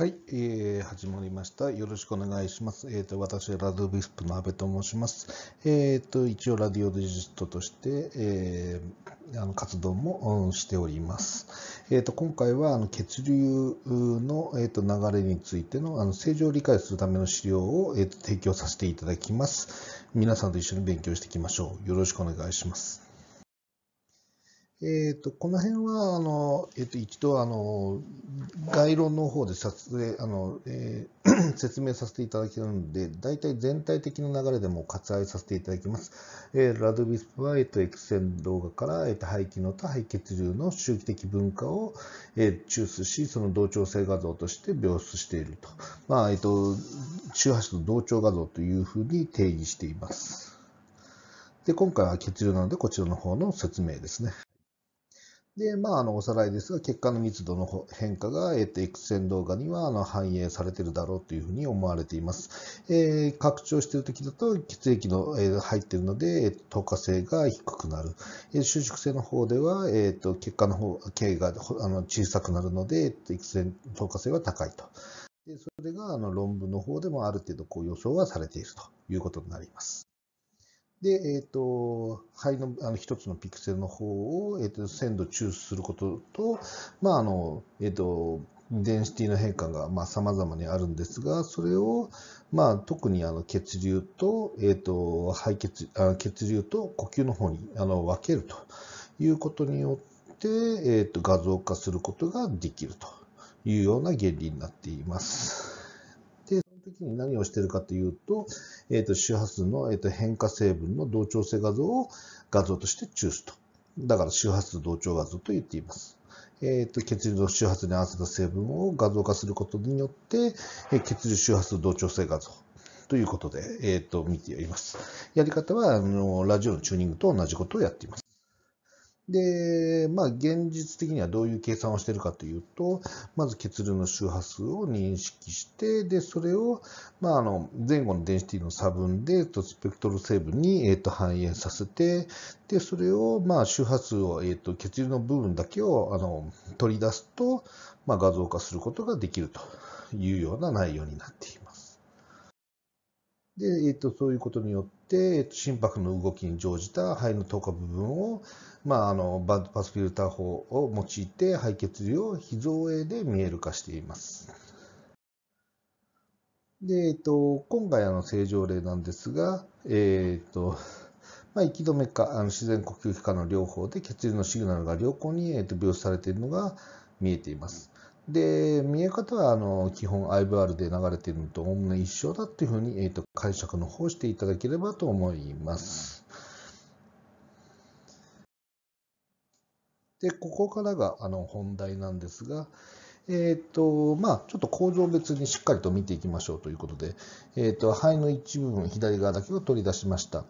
はい、えー、始まりました。よろしくお願いします。えっ、ー、と、私はラドビスプの阿部と申します。えっ、ー、と、一応ラディオデジストとして、えー、あの活動も、しております。えっ、ー、と、今回は、あの、血流の、えっ、ー、と、流れについての、あの、正常を理解するための資料を、えっ、と、提供させていただきます。皆さんと一緒に勉強していきましょう。よろしくお願いします。えーと、この辺はあの、えーと、一度あの概論の方で撮影あの、えー、説明させていただけるので大体全体的な流れでも割愛させていただきます、えー、ラドビスは、えイトエクセン動画から、えー、と肺機能と肺血流の周期的文化を、えー、抽出しその同調性画像として描出していると,、まあえー、と周波数の同調画像というふうに定義していますで今回は血流なのでこちらの方の説明ですねで、まあ、あの、おさらいですが、血管の密度の変化が、えっと、X 線動画には、あの、反映されているだろうというふうに思われています。えー、拡張している時だと、血液の、えー、入っているので、えー、透過性が低くなる。えー、収縮性の方では、えっ、ー、と、血管の方、径があの小さくなるので、えっと、X 線透過性は高いと。でそれが、あの、論文の方でもある程度、こう、予想はされているということになります。で、えっ、ー、と、肺のあの一つのピクセルの方を、えっ、ー、と、鮮度抽出することと、まあ、あの、えっ、ー、と、デンシティの変化が、まあ、様々にあるんですが、それを、まあ、特にあの血流と、えっ、と、肺血、あ血流と呼吸の方にあの分けるということによって、えっ、と、画像化することができるというような原理になっています。的に何をしているかというと、えっ、ー、と、周波数の、えー、と変化成分の同調性画像を画像として抽出と。だから周波数同調画像と言っています。えっ、ー、と、血流の周波数に合わせた成分を画像化することによって、え血流周波数同調性画像。ということで、えっ、ー、と、見ています。やり方は、あの、ラジオのチューニングと同じことをやっていまで、まあ、現実的にはどういう計算をしているかというと、まず血流の周波数を認識して、で、それを、まあ、あの、前後の電子 T の差分で、と、スペクトル成分に、えっと、反映させて、で、それを、まあ、周波数を、えっと、血流の部分だけを、あの、取り出すと、まあ、画像化することができるというような内容になっています。で、えーと、そういうことによって、えーと、心拍の動きに乗じた肺の透過部分を、まあ、あのバッドパスフィルター法を用いて肺血流を非造影で見える化しています。で、えーと、今回あの正常例なんですが、えーとまあ、息止めかあの自然呼吸器かの両方で血流のシグナルが良好に、えー、と描写されているのが見えています。で、見え方はあの基本 IVR で流れているのとおおむね一緒だというふうに、えーと、と解釈の方していただければと思います。で、ここからがあの本題なんですが、えっ、ー、と、まあ、ちょっと構造別にしっかりと見ていきましょうということで、えっ、ー、と、肺の一部分、左側だけを取り出しました。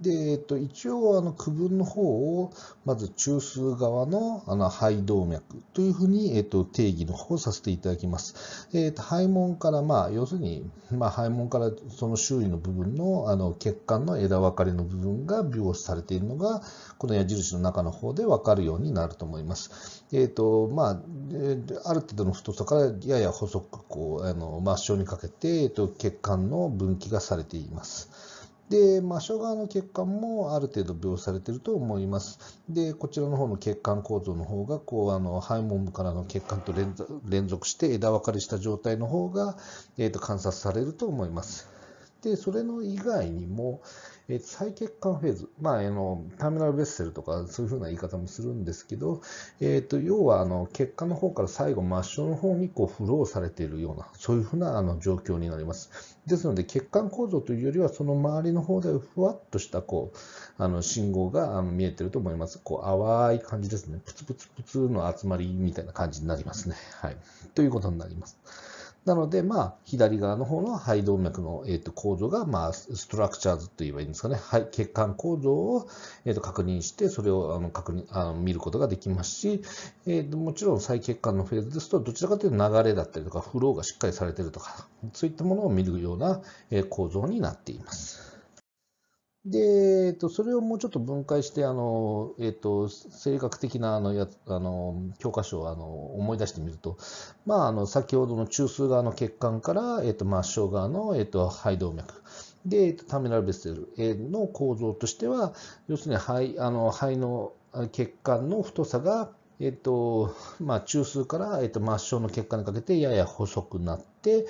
で、えっと、一応、あの、区分の方を、まず中枢側の、あの、肺動脈というふうに、えっと、定義の方をさせていただきます。えっと、肺門から、まあ、要するに、まあ、肺門からその周囲の部分の、あの、血管の枝分かれの部分が描写されているのが、この矢印の中の方で分かるようになると思います。えっと、まあ、ある程度の太さからやや細く、こう、あの、末梢にかけて、えっと、血管の分岐がされています。で、まあ、障害の血管もある程度描されてると思います。で、こちらの方の血管構造の方が、こう、あの、肺門部からの血管と連続して枝分かれした状態の方が、えっ、ー、と、観察されると思います。で、それの以外にも、えー、再血管フェーズ、まあ、あの、ターミナルベッセルとか、そういうふうな言い方もするんですけど、えっ、ー、と、要は、あの、血管の方から最後、末梢の方に、こう、フローされているような、そういうふうな、あの、状況になります。ですので血管構造というよりはその周りの方でふわっとしたこうあの信号が見えてると思います。こう淡い感じですね。プツプツプツの集まりみたいな感じになりますね。はい、ということになります。なので、まあ、左側の方の肺動脈の、えー、と構造が、まあ、ストラクチャーズといえばいいんですかね、はい、血管構造を、えー、と確認して、それをあの確認あの見ることができますし、えーと、もちろん再血管のフェーズですと、どちらかというと流れだったりとか、フローがしっかりされているとか、そういったものを見るような構造になっています。で、えっと、それをもうちょっと分解して、あの、えっと、性格的な、あの、やあの、教科書を、あの、思い出してみると、まあ、あの、先ほどの中枢側の血管から、えっと、末梢側の、えっと、肺動脈。で、えっと、ターミナルベステルの構造としては、要するに肺、あの、肺の血管の太さが、えっと、まあ、中枢から、えっと、末梢の血管にかけてやや細くなって、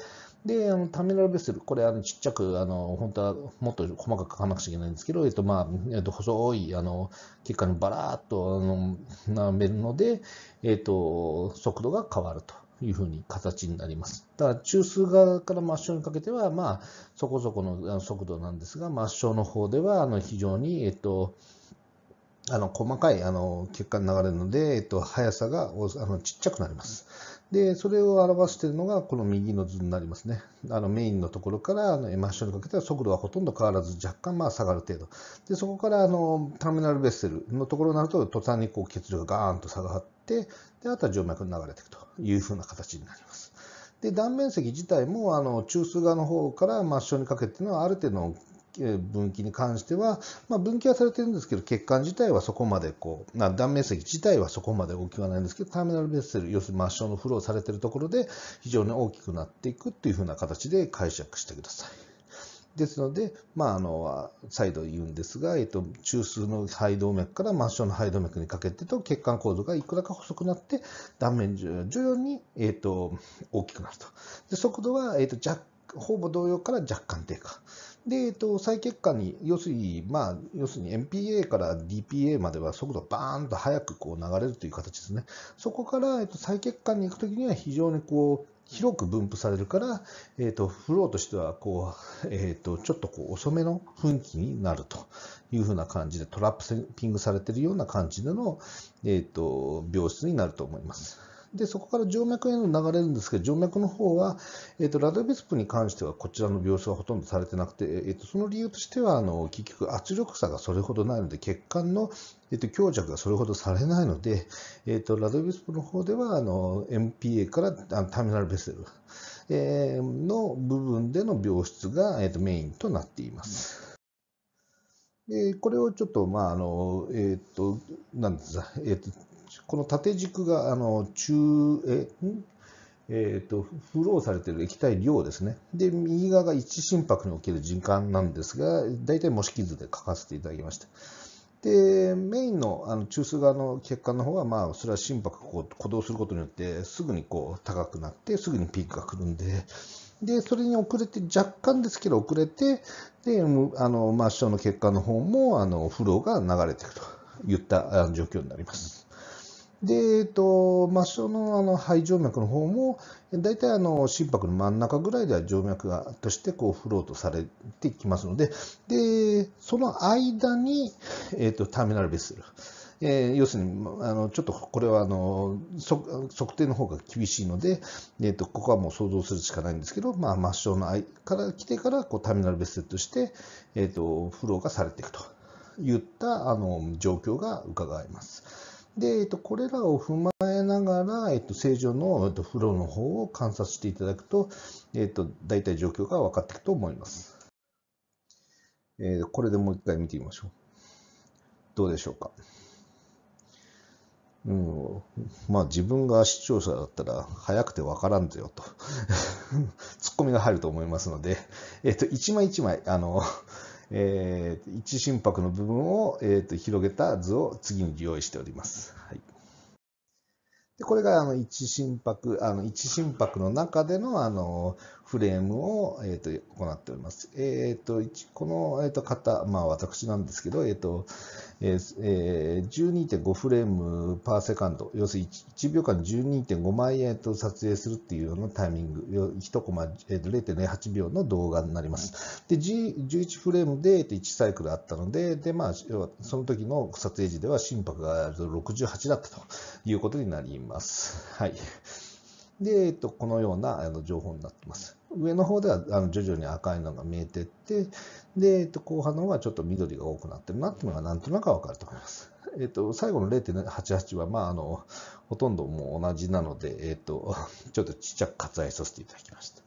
で、あのターミナルベッセル、これ、あのちっちゃく、あの本当はもっと細かく書かなくちゃいけないんですけど、えっとまあえっと、細いあの血管にばらっとあの並めるので、えっと、速度が変わると。いうふうに形になります。だから中枢側から末梢にかけては、まあ、そこそこの速度なんですが、末梢の方では、あの、非常に、えっと、あの、細かい、あの、血管流れるので、えっと、速さが、あの、ちっちゃくなります。で、それを表しているのがこの右の図になりますね。あのメインのところからあの真正にかけては速度はほとんど変わらず若干まあ下がる程度。で、そこからあのターミナルベッセルのところになると途端にこう血流がガーンと下がって、で、あとは静脈に流れていくというふうな形になります。で、断面積自体もあの中枢側の方から末梢にかけてのある程度の分岐に関しては、まあ、分岐はされてるんですけど、血管自体はそこまでこう、な断面積自体はそこまで大きくはないんですけど、ターミナルベッセル、要するに末梢のフローされてるところで、非常に大きくなっていくっていうふうな形で解釈してください。ですので、まあ、あの再度言うんですが、えっと、中枢の肺動脈から末梢の肺動脈にかけてと血管構造がいくらか細くなって断面徐々に、えっと、大きくなるとで速度は、えっと、ほぼ同様から若干低下で、えっと、再結果に、要するに、まあ、要するに MPA から DPA までは速度バーンと速くこう流れるという形ですね。そこから、えっと、再結果に行くときには非常にこう、広く分布されるから、えっ、と、フローとしては、こう、えっ、と、ちょっとこう、遅めの雰囲気になるというふうな感じで、トラップピングされているような感じでの、えっ、と、病室になると思います。でそこから静脈への流れるんですけど静脈の方は、えーと、ラドビスプに関してはこちらの病床はほとんどされてなくて、えーと、その理由としてはあの結局圧力差がそれほどないので血管の、えーと、強弱がそれほどされないので、えー、とラドビスプの方ではあの MPA からあのターミナルベセル、えの部分での病室が、えー、とメインとなっています。うんこれをちょっと、まあ、あの、えっ、ー、と、なんですか、えっ、ー、と、この縦軸があの中ええーと、フローされている液体量ですね。で、右側が1心拍における時間なんですが、大体模式図で書かせていただきました。で、メインのあの中枢側の血管の方は、まあ、それは心拍を鼓動することによって、すぐにこう高くなって、すぐにピークが来るんで、で、それに遅れて、若干ですけど遅れて、で、あの、末梢の血管の方も、あの、フローが流れていくといった状況になります。で、えっと、末梢のあの肺静脈の方も、大体あの心拍の真ん中ぐらいでは静脈がとしてこうフロートされてきますので、で、その間に、えっと、ターミナルベセル。えー、要するにあの、ちょっとこれはあの測定の方が厳しいので、えーと、ここはもう想像するしかないんですけど、まあ、末梢の間から来てからこうターミナルベセルとして、えーと、とフローがされていくといったあの状況が伺えます。で、えっと、これらを踏まえながら、えっと、正常の、えっと、フローの方を観察していただくと、えっと、大体状況が分かっていくと思います。えー、これでもう一回見てみましょう。どうでしょうか。うん、まあ自分が視聴者だったら早くて分からんぜよと ツッコミが入ると思いますので、えっと、一枚一枚、あのえー、一心拍の部分を、えーと、と広げた図を次に用意しております。はい、でこれがあの一心拍、あの一心拍の中でのあのフレームを、えーと、行っております。えっ、ー、とこの、えーと、と方、まあ、私なんですけど、えっ、ー、とえーえー、12.5フレームパーセカンド、要するに 1, 1秒間12.5枚、えーと、撮影するっていうようなタイミング、1コマ、えー、と0.08秒の動画になります。で、G、11フレームで、えー、と1サイクルあったので、でまあ、要はその時の撮影時では心拍が68だったということになります。はい。で、えっ、と、このようなあの情報になってます。上の方ではあの徐々に赤いのが見えてって、で、えっと、後半の方はちょっと緑が多くなってるなっていうのがなんとなくわかると思います。えっと、最後の0.88は、まあ、あの、ほとんどもう同じなので、えっと、ちょっとちっちゃく割愛させていただきました。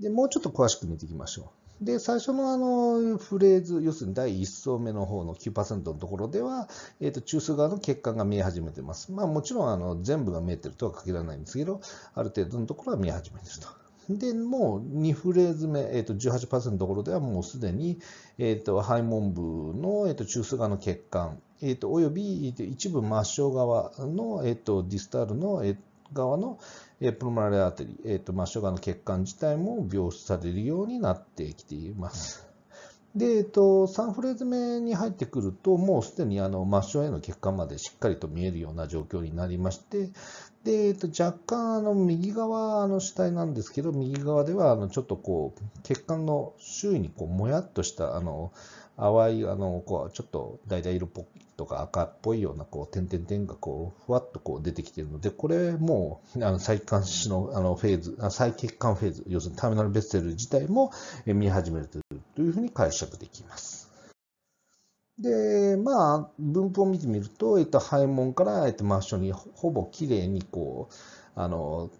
で、もうちょっと詳しく見ていきましょう。で、最初のあのフレーズ、要するに第1層目の方の9%のところでは、えー、と中枢側の血管が見え始めてます。まあ、もちろんあの全部が見えてるとは限らないんですけど、ある程度のところは見え始めてると。で、もう2フレーズ目、えー、と18%のところではもうすでに、えー、と肺門部の、えー、と中枢側の血管、えー、とおよび、一部末梢側の、えー、とディスタールの、えー、側の、えプロマリアーテリー、えーとまあ、初夏の血管自体も描出されるようになってきています。で、えっと、3フレーズ目に入ってくると、もうすでにあの末梢への血管までしっかりと見えるような状況になりまして、で、えっと、若干あの右側の死体なんですけど、右側ではあのちょっとこう血管の周囲にこうもやっとしたあの淡い、あの、こう、ちょっと橙色っぽいとか赤っぽいような、こう、点々点がこう、ふわっとこう出てきているので、これも、あの、再監視の、あの、フェーズ、再血管フェーズ、要するにターミナルベッセル自体も見始めるというふうに解釈できます。で、まあ、分布を見てみると、えっと、肺門から、えっと、真っ白にほぼ綺麗に、こう、あの、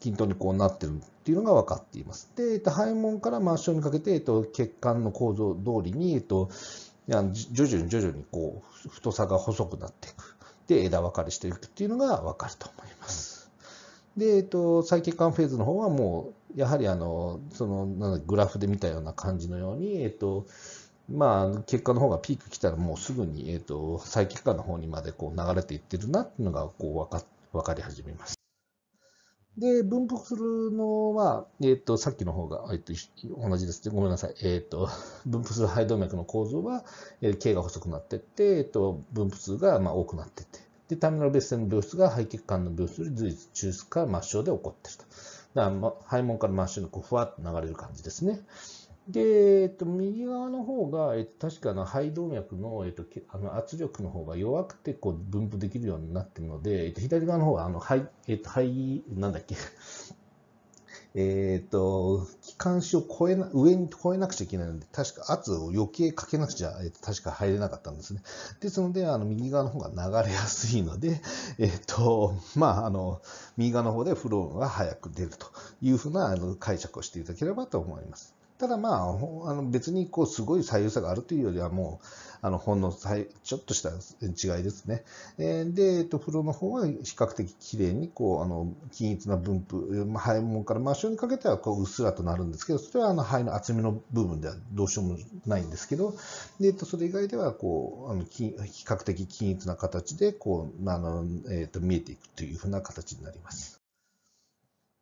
均等にこうなってるっていうのが分かっています。で、えっと、肺門から末梢にかけて、えっと、血管の構造通りに、えっと、徐々に徐々にこう太さが細くなっていく。で、枝分かれしていくっていうのが分かると思います。で、えっと、再血管フェーズの方はもう、やはりあの、その、なんグラフで見たような感じのように、えっと、まあ、結果の方がピーク来たらもうすぐに、えっと、再結果の方にまでこう流れていってるなっていうのがこう分か分かり始めます。で、分布するのは、えっ、と、さっきの方が、えっ、と、同じですね。ごめんなさい。えっ、と、分布する肺動脈の構造は、えー、径が細くなってって、えっ、と、分布数がまあ多くなってって。で、ターミナル別線の病室が肺血管の病室より随一中枢から末梢で起こってると。だから、ま、肺門から末梢にこうふわっと流れる感じですね。で、えっと、右側の方が、えっと、確かの肺動脈の,、えっと、あの圧力の方が弱くてこう分布できるようになってるので、えっと、左側の方があの肺、えっと、肺、なんだっけ、えっと、気管支を越えな上に越えなくちゃいけないので、確か圧を余計かけなくちゃ、えっと、確か入れなかったんですね。ですので、あの右側の方が流れやすいので、えっと、まあ、あの、右側の方でフローが早く出るというふうなあの解釈をしていただければと思います。ただまあ、あの別にこうすごい左右差があるというよりはもう、あのほんのちょっとした違いですね。えー、で、えっと、風呂の方は比較的綺麗にこうあの均一な分布、まあ、肺門から真白にかけてはこううっすらとなるんですけど、それはあの肺の厚みの部分ではどうしようもないんですけど、でえっと、それ以外ではこうあの比較的均一な形でこうあの、えっと、見えていくというふうな形になります。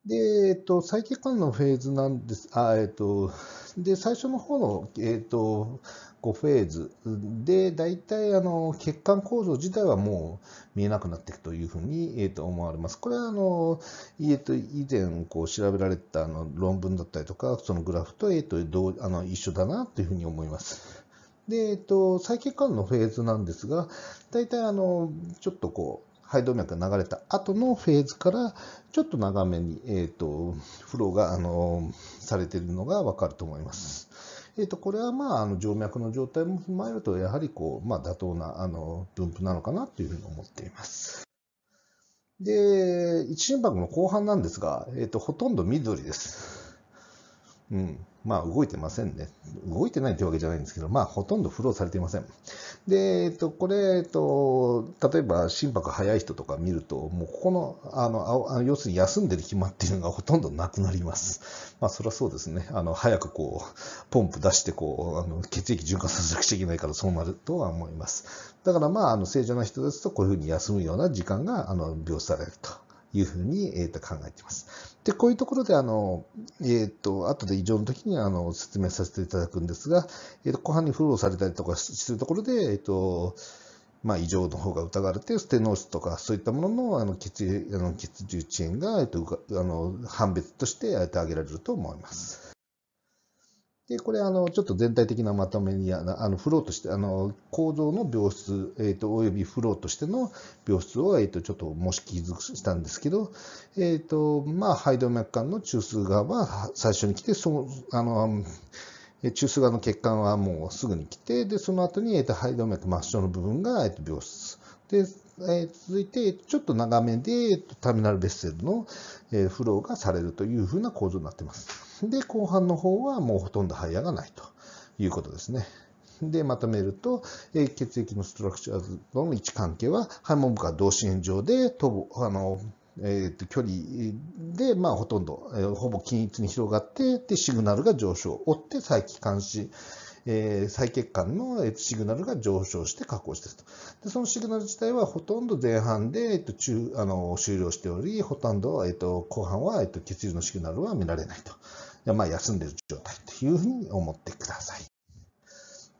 で、えっと、再血管のフェーズなんです、あえっと、で最初の方の、えっと、5フェーズで、大体あの血管構造自体はもう見えなくなっていくというふうに、えっと、思われます。これはあの、えっと、以前こう調べられたあの論文だったりとか、そのグラフと,、えっと、どうあの一緒だなというふうに思います。で、えっと、再血管のフェーズなんですが、大体あのちょっとこう、肺動脈が流れた後のフェーズからちょっと長めに、えーと、フローが、あのされているのが分かると思います。えーと、これは、まあ、あの静脈の状態も踏まえるとやはりこう、まあ、妥当なあの分布なのかなというふうに思っています。で、一心拍の後半なんですが、えーとほとんど緑です。うんまあ動いてませんね。動いてないってわけじゃないんですけど、まあほとんどフローされていません。で、えっと、これ、えっと、例えば心拍速い人とか見ると、もうここの、あの、要するに休んでる暇っていうのがほとんどなくなります。まあそりゃそうですね。あの、早くこう、ポンプ出してこう、あの血液循環させなくちゃいけないからそうなるとは思います。だからまあ、あの正常な人ですとこういうふうに休むような時間が、あの、病室されるというふうに、えっと、考えています。で、こういうところで、あの、えっ、ー、と、後で異常の時にあの説明させていただくんですが、えっ、ー、と、後半にフローされたりとかするところで、えっ、ー、と、まあ、異常の方が疑われて、ステノースとか、そういったもののあの血あの血中遅延が、えっと、あの判別として挙げられると思います。で、これ、あの、ちょっと全体的なまとめに、あの、フローとして、あの、構造の病室、えっ、ー、と、およびフローとしての病室を、えっ、ー、と、ちょっと模式づくしたんですけど、えっ、ー、と、まあ、肺動脈管の中枢側は最初に来て、その、あの、中枢側の血管はもうすぐに来て、で、その後に、えっ、と、肺動脈末梢の部分が、えっ、と、病室。で、え続いて、ちょっと長めで、ターミナルベッセルの、えフローがされるというふうな構造になっています。で、後半の方はもうほとんど肺亜がないということですね。で、まとめると、え血液のストラクチャーとの位置関係は、肺門部から同心円状で、あのえー、と距離で、まあ、ほとんど、えー、ほぼ均一に広がってで、シグナルが上昇、追って再帰還し、えー、再血管のシグナルが上昇して加工してるとで。そのシグナル自体はほとんど前半で、えっと、中あの終了しており、ほとんど、えっと、後半は、えっと、血流のシグナルは見られないと。まあ、休んでる状態というふうに思ってください。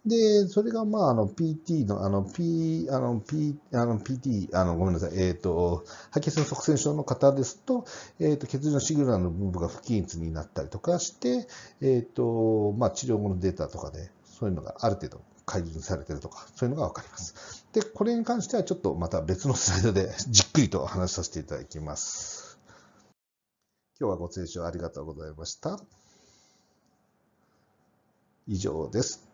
で、それが、まあ、あの、PT の、あの、P、あの、P、あの、PT、あの、ごめんなさい、えっ、ー、と、排血性塞栓症の方ですと、えっ、ー、と、血流のシグナルの部分が不均一になったりとかして、えっ、ー、と、まあ、治療後のデータとかで、そういうのがある程度改善されてるとか、そういうのがわかります。で、これに関しては、ちょっとまた別のスライドでじっくりと話させていただきます。今日はご清聴ありがとうございました。以上です。